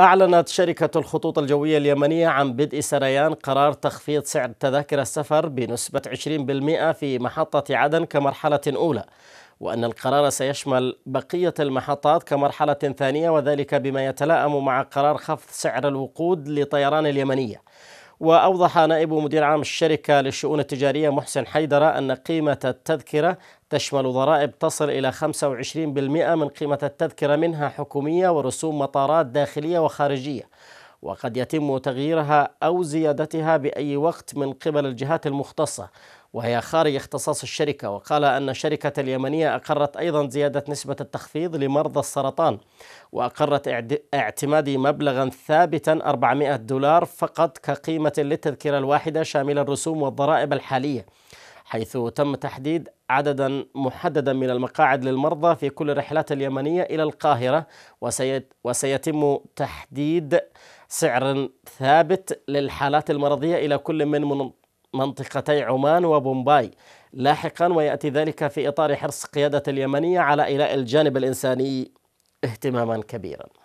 أعلنت شركة الخطوط الجوية اليمنية عن بدء سريان قرار تخفيض سعر تذاكر السفر بنسبة 20% في محطة عدن كمرحلة أولى وأن القرار سيشمل بقية المحطات كمرحلة ثانية وذلك بما يتلائم مع قرار خفض سعر الوقود لطيران اليمنية وأوضح نائب مدير عام الشركة للشؤون التجارية محسن حيدرة أن قيمة التذكرة تشمل ضرائب تصل إلى 25% من قيمة التذكرة منها حكومية ورسوم مطارات داخلية وخارجية وقد يتم تغييرها أو زيادتها بأي وقت من قبل الجهات المختصة وهي خارج اختصاص الشركة وقال أن شركة اليمنية أقرت أيضا زيادة نسبة التخفيض لمرضى السرطان وأقرت اعتماد مبلغا ثابتا 400 دولار فقط كقيمة للتذكرة الواحدة شاملة الرسوم والضرائب الحالية حيث تم تحديد عددا محددا من المقاعد للمرضى في كل الرحلات اليمنية إلى القاهرة وسيتم تحديد سعر ثابت للحالات المرضية إلى كل من منطقتي عمان وبومباي لاحقا ويأتي ذلك في إطار حرص قيادة اليمنية على إيلاء الجانب الإنساني اهتماما كبيرا